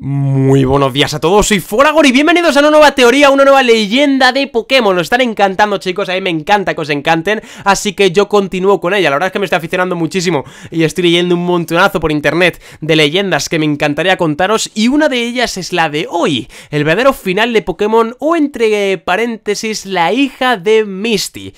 Muy buenos días a todos, soy Foragor y bienvenidos a una nueva teoría, una nueva leyenda de Pokémon lo están encantando chicos, a mí me encanta que os encanten Así que yo continúo con ella, la verdad es que me estoy aficionando muchísimo Y estoy leyendo un montonazo por internet de leyendas que me encantaría contaros Y una de ellas es la de hoy, el verdadero final de Pokémon O entre paréntesis, la hija de Misty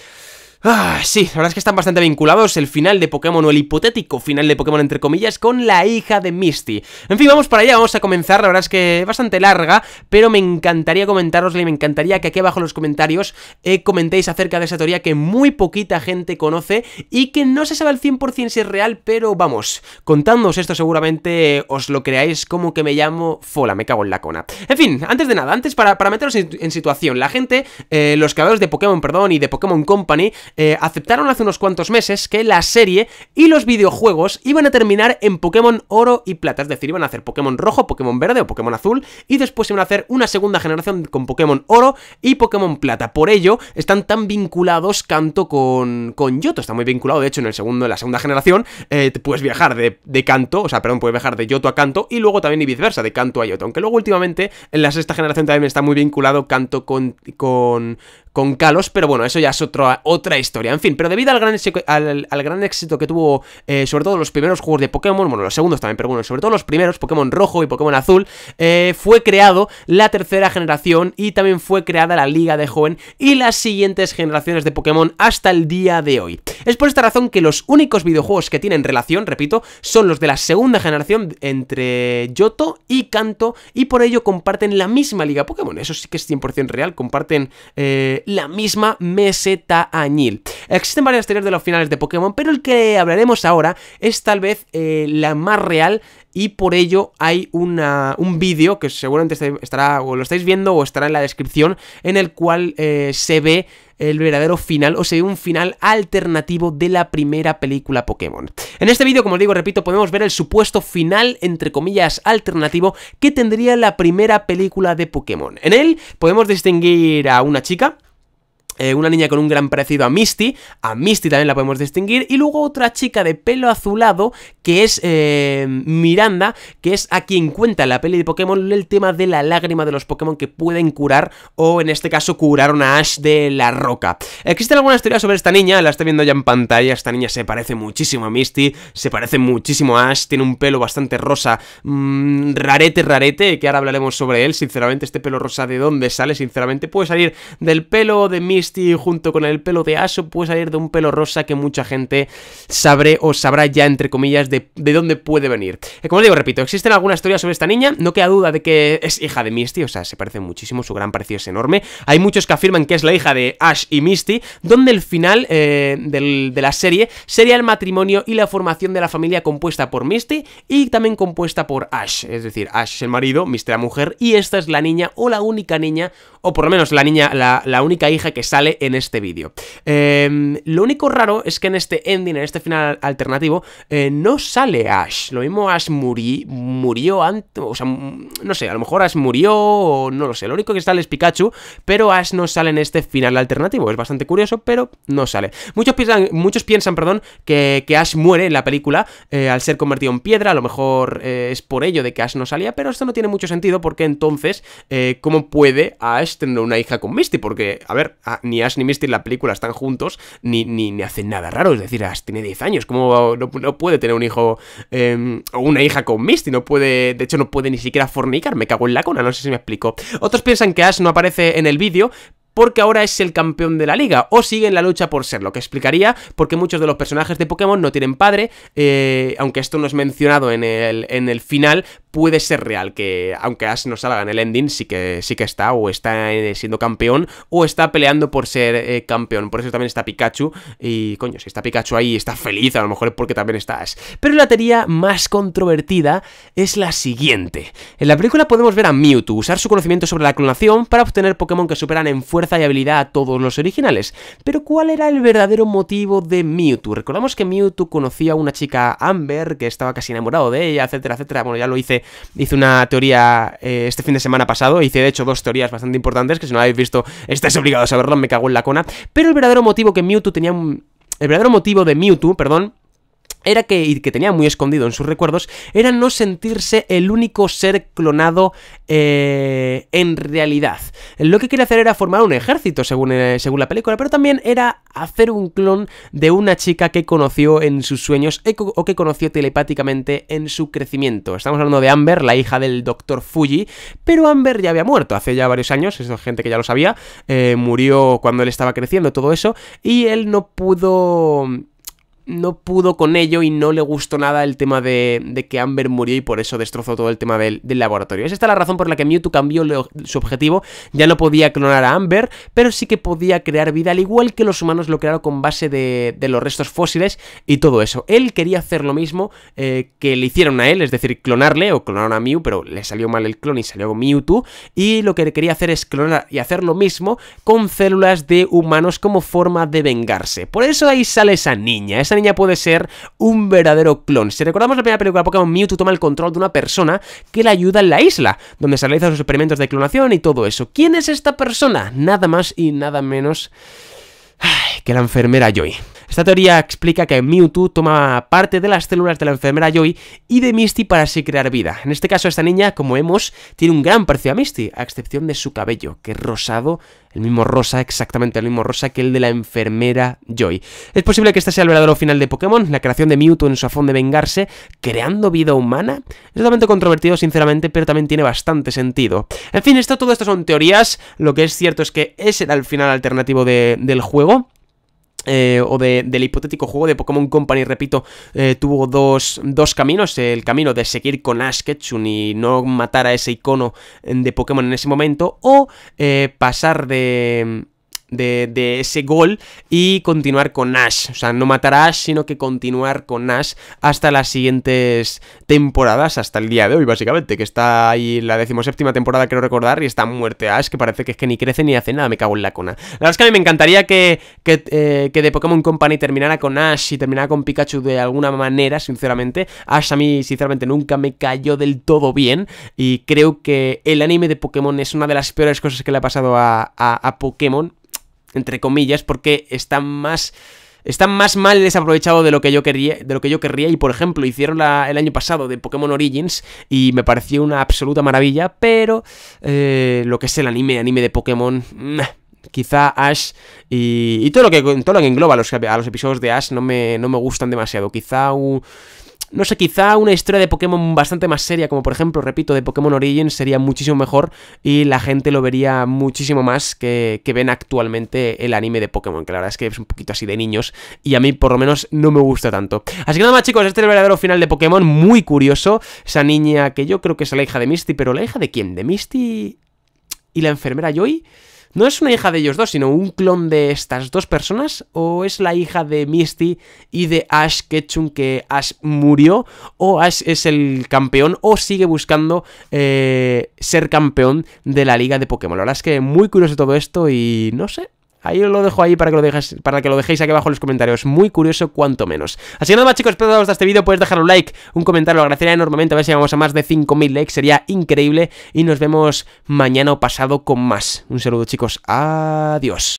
Ah, sí, la verdad es que están bastante vinculados el final de Pokémon o el hipotético final de Pokémon entre comillas con la hija de Misty. En fin, vamos para allá, vamos a comenzar, la verdad es que es bastante larga, pero me encantaría comentarosla y me encantaría que aquí abajo en los comentarios eh, comentéis acerca de esa teoría que muy poquita gente conoce y que no se sabe al 100% si es real, pero vamos, contándoos esto seguramente eh, os lo creáis como que me llamo Fola, me cago en la cona. En fin, antes de nada, antes para, para meteros en, situación, la gente, eh, los creadores de Pokémon, perdón, y de Pokémon Company, eh, aceptaron hace unos cuantos meses que la serie y los videojuegos iban a terminar en Pokémon Oro y Plata, es decir, iban a hacer Pokémon Rojo, Pokémon Verde o Pokémon Azul, y después iban a hacer una segunda generación con Pokémon Oro y Pokémon Plata. Por ello, están tan vinculados Canto con, con Yoto, está muy vinculado, de hecho, en, el segundo, en la segunda generación eh, puedes viajar de, Canto, o sea, perdón, puedes viajar de Yoto a Canto y luego también y viceversa, de Canto a Yoto, aunque luego últimamente en la sexta generación también está muy vinculado Canto con, con, con Kalos, pero bueno, eso ya es otra, otra historia. En fin, pero debido al gran, al, gran éxito que tuvo, eh, sobre todo los primeros juegos de Pokémon, bueno, los segundos también, pero bueno, sobre todo los primeros, Pokémon Rojo y Pokémon Azul, eh, fue creado la tercera generación y también fue creada la Liga de Joven y las siguientes generaciones de Pokémon hasta el día de hoy. Es por esta razón que los únicos videojuegos que tienen relación, repito, son los de la segunda generación entre Yoto y Kanto y por ello comparten la misma liga Pokémon. Eso sí que es 100% real, comparten eh, la misma meseta añil. Existen varias teorías de los finales de Pokémon, pero el que hablaremos ahora es tal vez eh, la más real y por ello hay un vídeo que seguramente estará o lo estáis viendo o estará en la descripción en el cual eh, se ve el verdadero final o se ve un final alternativo de la primera película Pokémon. En este vídeo, como os digo, repito, podemos ver el supuesto final, entre comillas, alternativo que tendría la primera película de Pokémon. En él podemos distinguir a una chica, eh, una niña con un gran parecido a Misty, a Misty también la podemos distinguir, y luego otra chica de pelo azulado que es eh, Miranda, que es a quien cuenta la peli de Pokémon el tema de la lágrima de los Pokémon que pueden curar, o en este caso curaron a Ash de la roca. Existen algunas teorías sobre esta niña, la está viendo ya en pantalla, esta niña se parece muchísimo a Misty, se parece muchísimo a Ash, tiene un pelo bastante rosa, mm, rarete, rarete, que ahora hablaremos sobre él, sinceramente este pelo rosa de dónde sale, sinceramente puede salir del pelo de Misty, junto con el pelo de Ash puede salir de un pelo rosa que mucha gente sabré o sabrá ya, entre comillas, de, dónde puede venir. Eh, como os digo, repito, existen algunas historias sobre esta niña, no queda duda de que es hija de Misty, o sea, se parece muchísimo, su gran parecido es enorme. Hay muchos que afirman que es la hija de Ash y Misty, donde el final eh, de la serie sería el matrimonio y la formación de la familia compuesta por Misty y también compuesta por Ash, es decir, Ash es el marido, Misty la mujer y esta es la niña o la única niña, o por lo menos la niña, la única hija que sale en este vídeo. Em, lo único raro es que en este ending, en este final alternativo, eh, no sale Ash. Lo mismo Ash murió antes, o sea, mm, no sé, a lo mejor Ash murió o no lo sé. Lo único que sale es Pikachu, pero Ash no sale en este final alternativo. Es bastante curioso, pero no sale. Muchos piensan, muchos piensan perdón, que, Ash muere en la película eh, al ser convertido en piedra. A lo mejor eh, es por ello de que Ash no salía, pero esto no tiene mucho sentido porque entonces, ¿cómo puede Ash tener una hija con Misty? Porque, a ver, ni Ash ni Misty en la película están juntos, ni, ni, hacen nada raro. Es decir, Ash tiene 10 años, ¿cómo no, puede tener un hijo em, o una hija con Misty? No puede, de hecho, no puede ni siquiera fornicar, me cago en la cona, no sé si me explico. Otros piensan que Ash no aparece en el vídeo, porque ahora es el campeón de la liga o sigue en la lucha por serlo, que explicaría porque muchos de los personajes de Pokémon no tienen padre, eh, aunque esto no es mencionado en el, en el final, puede ser real que aunque Ash no salga en el ending, sí que, sí que está o está eh, siendo campeón o está peleando por ser eh, campeón. Por eso también está Pikachu y coño, si está Pikachu ahí está feliz, a lo mejor es porque también está Ash. Pero la teoría más controvertida es la siguiente. En la película podemos ver a Mewtwo usar su conocimiento sobre la clonación para obtener Pokémon que superan en fuerza y habilidad a todos los originales. Pero ¿cuál era el verdadero motivo de Mewtwo? Recordamos que Mewtwo conocía a una chica Amber que estaba casi enamorado de ella, etcétera, etcétera. Bueno, ya lo hice hice, una teoría eh, este fin de semana pasado, hice de hecho dos teorías bastante importantes, que si no la habéis visto estáis obligados a verlo, me cago en la cona, pero el verdadero motivo que Mewtwo tenía un... El verdadero motivo de Mewtwo, perdón, era que, y que tenía muy escondido en sus recuerdos, era no sentirse el único ser clonado eh, en realidad. Lo que quería hacer era formar un ejército, según, eh, según, la película, pero también era hacer un clon de una chica que conoció en sus sueños e o que conoció telepáticamente en su crecimiento. Estamos hablando de Amber, la hija del doctor Fuji, pero Amber ya había muerto hace ya varios años, es gente que ya lo sabía, eh, murió cuando él estaba creciendo, todo eso, y él no pudo no pudo con ello y no le gustó nada el tema de, que Amber murió y por eso destrozó todo el tema del, laboratorio. Esa es la razón por la que Mewtwo cambió su objetivo, ya no podía clonar a Amber, pero sí que podía crear vida, al igual que los humanos lo crearon con base de, los restos fósiles y todo eso. Él quería hacer lo mismo eh, que le hicieron a él, es decir, clonarle o clonaron a Mew, pero le salió mal el clon y salió Mewtwo, y lo que quería hacer es clonar y hacer lo mismo con células de humanos como forma de vengarse. Por eso ahí sale esa niña, esa niña puede ser un verdadero clon. Si recordamos la primera película Pokémon, Mewtwo toma el control de una persona que la ayuda en la isla, donde se realizan sus experimentos de clonación y todo eso. ¿Quién es esta persona? Nada más y nada menos que la enfermera Joy. Esta teoría explica que Mewtwo toma parte de las células de la enfermera Joy y de Misty para así crear vida. En este caso, esta niña, como vemos, tiene un gran parecido a Misty, a excepción de su cabello, que es rosado, el mismo rosa, exactamente el mismo rosa que el de la enfermera Joy. Es posible que este sea el verdadero final de Pokémon, la creación de Mewtwo en su afón de vengarse, creando vida humana. Es totalmente controvertido, sinceramente, pero también tiene bastante sentido. En fin, todo esto son teorías. Lo que es cierto es que ese era el final alternativo del juego. Eh, o del hipotético juego de Pokémon Company, repito, eh, tuvo dos, dos, caminos. El camino de seguir con Ash Ketchum y no matar a ese icono de Pokémon en ese momento, o eh, pasar de, de, ese gol y continuar con Ash, O sea, no matar a Ash, sino que continuar con Ash hasta las siguientes temporadas, hasta el día de hoy, básicamente, que está ahí la decimoséptima temporada, creo recordar, y está muerte Ash, que parece que es que ni crece ni hace nada, me cago en la cona. La verdad es que a mí me encantaría que, eh, que, de Pokémon Company terminara con Ash y terminara con Pikachu de alguna manera, sinceramente. Ash a mí, sinceramente, nunca me cayó del todo bien y creo que el anime de Pokémon es una de las peores cosas que le ha pasado a, a, a Pokémon entre comillas, porque están más está más mal desaprovechado de lo que yo quería, de lo que yo querría y por ejemplo hicieron la, el año pasado de Pokémon Origins y me pareció una absoluta maravilla, pero eh, lo que es el anime, anime de Pokémon, quizá Ash y, todo lo que todo lo que engloba los, a los episodios de Ash no me, no me gustan demasiado, quizá un no sé, quizá una historia de Pokémon bastante más seria, como por ejemplo, repito, de Pokémon Origins, sería muchísimo mejor y la gente lo vería muchísimo más que, que ven actualmente el anime de Pokémon, que la verdad es que es un poquito así de niños y a mí por lo menos no me gusta tanto. Así que nada más chicos, este es el verdadero final de Pokémon, muy curioso. Esa niña que yo creo que es la hija de Misty, pero ¿la hija de quién? ¿De Misty y la enfermera Joy? ¿No es una hija de ellos dos, sino un clon de estas dos personas? ¿O es la hija de Misty y de Ash Ketchum que Ash murió? ¿O Ash es el campeón o sigue buscando eh, ser campeón de la liga de Pokémon? La verdad es que muy curioso todo esto y no sé, Ahí lo dejo ahí para que lo, para que lo dejéis aquí abajo en los comentarios. Muy curioso, cuanto menos. Así que nada más, chicos, espero que os haya este vídeo. Puedes dejar un like, un comentario, lo agradecería enormemente. A ver si llegamos a más de 5.000 likes, sería increíble. Y nos vemos mañana o pasado con más. Un saludo, chicos. Adiós.